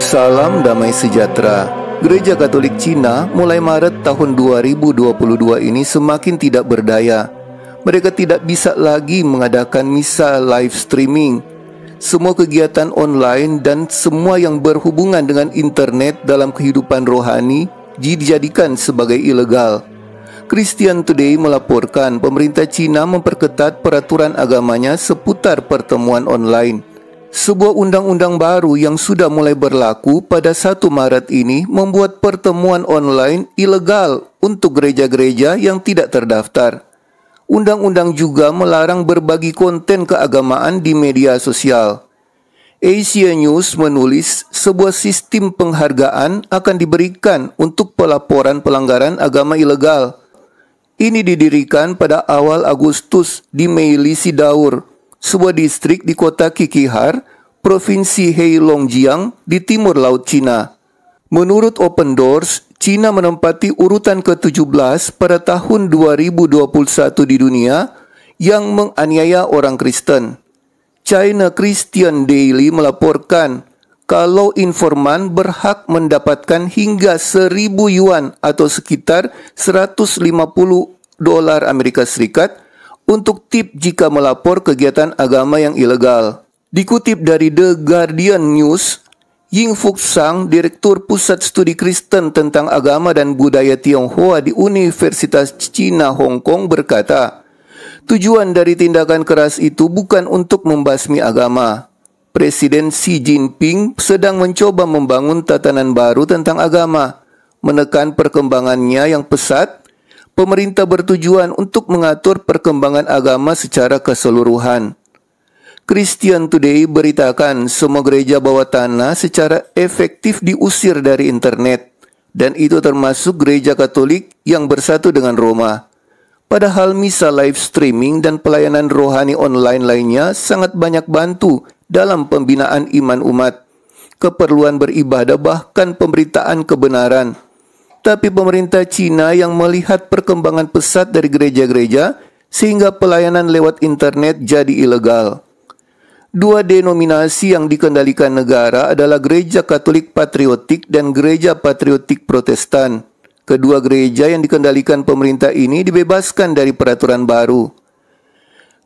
Salam damai sejahtera. Gereja Katolik Cina mulai Maret tahun 2022 ini semakin tidak berdaya. Mereka tidak bisa lagi mengadakan misa live streaming. Semua kegiatan online dan semua yang berhubungan dengan internet dalam kehidupan rohani dijadikan sebagai ilegal. Christian Today melaporkan pemerintah Cina memperketat peraturan agamanya seputar pertemuan online. Sebuah undang-undang baru yang sudah mulai berlaku pada 1 Maret ini membuat pertemuan online ilegal untuk gereja-gereja yang tidak terdaftar. Undang-undang juga melarang berbagi konten keagamaan di media sosial. Asia News menulis sebuah sistem penghargaan akan diberikan untuk pelaporan pelanggaran agama ilegal. Ini didirikan pada awal Agustus di Meili Daur, sebuah distrik di kota Kikihar, Provinsi Heilongjiang di timur Laut Cina. Menurut Open Doors, Cina menempati urutan ke-17 pada tahun 2021 di dunia yang menganiaya orang Kristen. China Christian Daily melaporkan kalau informan berhak mendapatkan hingga 1000 yuan atau sekitar 150 dolar Amerika Serikat untuk tip jika melapor kegiatan agama yang ilegal. Dikutip dari The Guardian News, Ying Fuk Sang, Direktur Pusat Studi Kristen tentang Agama dan Budaya Tionghoa di Universitas Cina Hong Kong berkata, Tujuan dari tindakan keras itu bukan untuk membasmi agama. Presiden Xi Jinping sedang mencoba membangun tatanan baru tentang agama, menekan perkembangannya yang pesat pemerintah bertujuan untuk mengatur perkembangan agama secara keseluruhan. Christian Today beritakan semua gereja bawah tanah secara efektif diusir dari internet, dan itu termasuk gereja Katolik yang bersatu dengan Roma. Padahal misa live streaming dan pelayanan rohani online lainnya sangat banyak bantu dalam pembinaan iman umat, keperluan beribadah, bahkan pemberitaan kebenaran tapi pemerintah Cina yang melihat perkembangan pesat dari gereja-gereja sehingga pelayanan lewat internet jadi ilegal. Dua denominasi yang dikendalikan negara adalah Gereja Katolik Patriotik dan Gereja Patriotik Protestan. Kedua gereja yang dikendalikan pemerintah ini dibebaskan dari peraturan baru.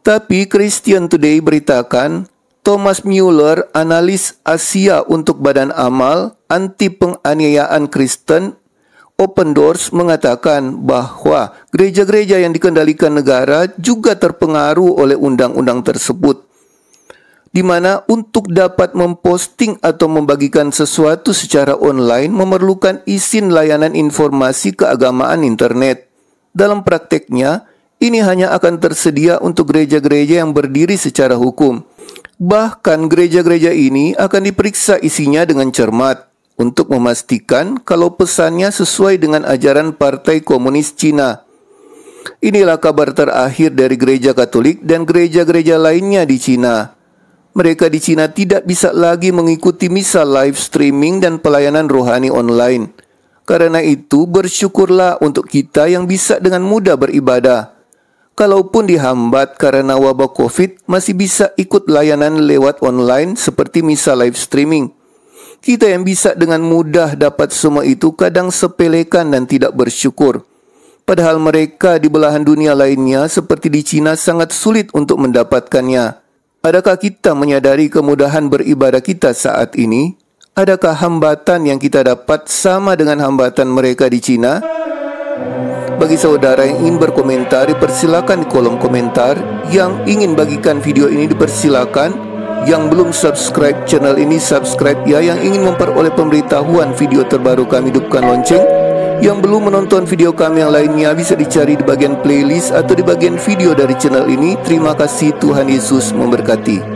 Tapi Christian Today beritakan, Thomas Mueller, analis Asia untuk Badan Amal, anti penganiayaan Kristen Open Doors mengatakan bahwa gereja-gereja yang dikendalikan negara juga terpengaruh oleh undang-undang tersebut, di mana untuk dapat memposting atau membagikan sesuatu secara online memerlukan izin layanan informasi keagamaan internet. Dalam prakteknya, ini hanya akan tersedia untuk gereja-gereja yang berdiri secara hukum. Bahkan gereja-gereja ini akan diperiksa isinya dengan cermat untuk memastikan kalau pesannya sesuai dengan ajaran Partai Komunis Cina. Inilah kabar terakhir dari gereja Katolik dan gereja-gereja lainnya di Cina. Mereka di Cina tidak bisa lagi mengikuti misa live streaming dan pelayanan rohani online. Karena itu, bersyukurlah untuk kita yang bisa dengan mudah beribadah. Kalaupun dihambat karena wabah COVID, masih bisa ikut layanan lewat online seperti misa live streaming. Kita yang bisa dengan mudah dapat semua itu kadang sepelekan dan tidak bersyukur. Padahal mereka di belahan dunia lainnya seperti di Cina sangat sulit untuk mendapatkannya. Adakah kita menyadari kemudahan beribadah kita saat ini? Adakah hambatan yang kita dapat sama dengan hambatan mereka di Cina? Bagi saudara yang ingin berkomentar, dipersilakan di kolom komentar. Yang ingin bagikan video ini dipersilakan yang belum subscribe channel ini subscribe ya Yang ingin memperoleh pemberitahuan video terbaru kami hidupkan lonceng Yang belum menonton video kami yang lainnya bisa dicari di bagian playlist atau di bagian video dari channel ini Terima kasih Tuhan Yesus memberkati